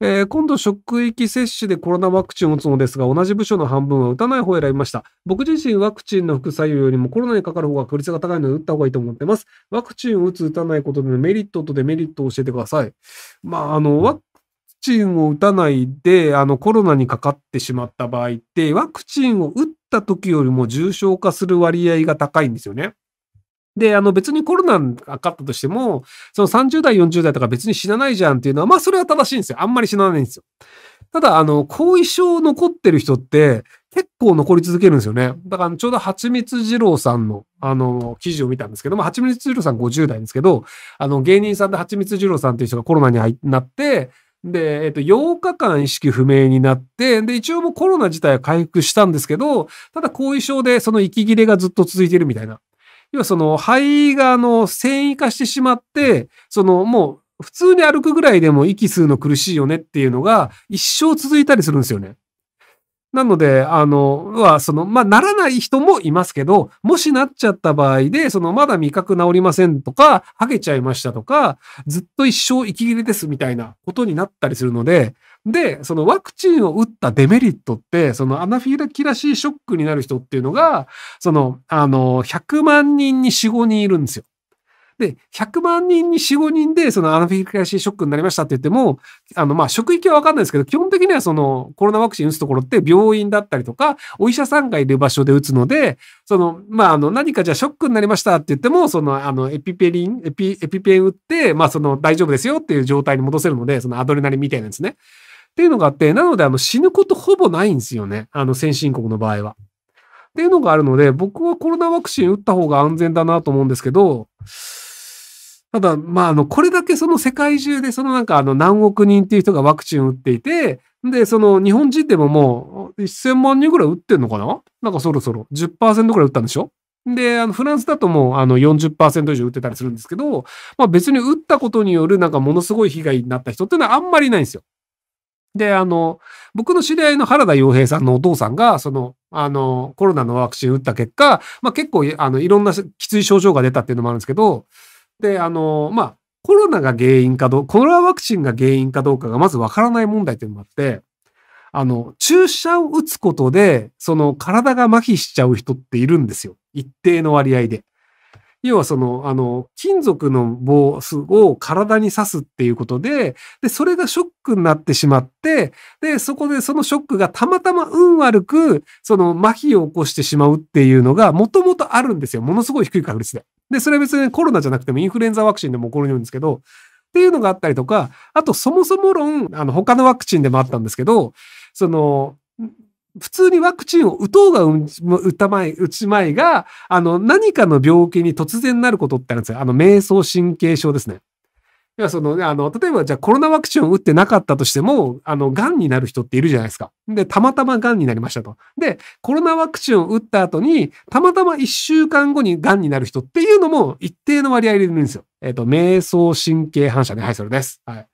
えー、今度職域接種でコロナワクチンを打つのですが、同じ部署の半分は打たない方を選びました。僕自身ワクチンの副作用よりもコロナにかかる方が確率が高いので打った方がいいと思ってます。ワクチンを打つ、打たないことでのメリットとデメリットを教えてください。まあ、あの、ワクチンを打たないで、あの、コロナにかかってしまった場合って、ワクチンを打った時よりも重症化する割合が高いんですよね。で、あの別にコロナがかったとしても、その30代、40代とか別に死なないじゃんっていうのは、まあそれは正しいんですよ。あんまり死なないんですよ。ただ、あの、後遺症残ってる人って、結構残り続けるんですよね。だから、ちょうど蜂蜜二郎さんの、あの、記事を見たんですけども、蜂蜜二郎さん50代ですけど、あの、芸人さんで蜂蜜二郎さんっていう人がコロナになって、で、えっと、8日間意識不明になって、で、一応もうコロナ自体は回復したんですけど、ただ後遺症でその息切れがずっと続いているみたいな。要はその肺があの繊維化してしまって、そのもう普通に歩くぐらいでも息吸うの苦しいよねっていうのが一生続いたりするんですよね。なので、あの、は、その、まあ、ならない人もいますけど、もしなっちゃった場合で、その、まだ味覚治りませんとか、ハゲちゃいましたとか、ずっと一生息切れですみたいなことになったりするので、で、そのワクチンを打ったデメリットって、そのアナフィラキラシーショックになる人っていうのが、その、あの、100万人に4、5人いるんですよ。で、100万人に4、5人で、そのアナフィラシーショックになりましたって言っても、あの、まあ、職域はわかんないですけど、基本的にはその、コロナワクチン打つところって病院だったりとか、お医者さんがいる場所で打つので、その、まあ、あの、何かじゃあショックになりましたって言っても、その、あの、エピペリン、エピ、エピペン打って、まあ、その、大丈夫ですよっていう状態に戻せるので、そのアドレナリンみたいなんですね。っていうのがあって、なので、あの、死ぬことほぼないんですよね。あの、先進国の場合は。っていうのがあるので、僕はコロナワクチン打った方が安全だなと思うんですけど、ただ、まあ、あの、これだけその世界中で、そのなんかあの何億人っていう人がワクチンを打っていて、で、その日本人でももう1000万人ぐらい打ってんのかななんかそろそろ10%ぐらい打ったんでしょで、あのフランスだともうあの40%以上打ってたりするんですけど、まあ別に打ったことによるなんかものすごい被害になった人っていうのはあんまりいないんですよ。で、あの、僕の知り合いの原田洋平さんのお父さんが、その、あの、コロナのワクチン打った結果、まあ結構、あの、いろんなきつい症状が出たっていうのもあるんですけど、で、あの、まあ、コロナが原因かどうか、コロナワクチンが原因かどうかがまずわからない問題っていうのもあって、あの、注射を打つことで、その体が麻痺しちゃう人っているんですよ。一定の割合で。要はその、あの、金属の棒を体に刺すっていうことで、で、それがショックになってしまって、で、そこでそのショックがたまたま運悪く、その麻痺を起こしてしまうっていうのが、もともとあるんですよ。ものすごい低い確率で。で、それは別にコロナじゃなくてもインフルエンザワクチンでも起こるんですけど、っていうのがあったりとか、あとそもそも論、あの、他のワクチンでもあったんですけど、その、普通にワクチンを打とうが打たまい、打ちまいが、あの、何かの病気に突然なることってあるんですよ。あの、瞑想神経症ですね。いや、そのね、あの、例えばじゃあコロナワクチンを打ってなかったとしても、あの、癌になる人っているじゃないですか。で、たまたま癌になりましたと。で、コロナワクチンを打った後に、たまたま1週間後に癌になる人っていうのも一定の割合でいるんですよ。えっ、ー、と、瞑想神経反射ね。はい、それです。はい。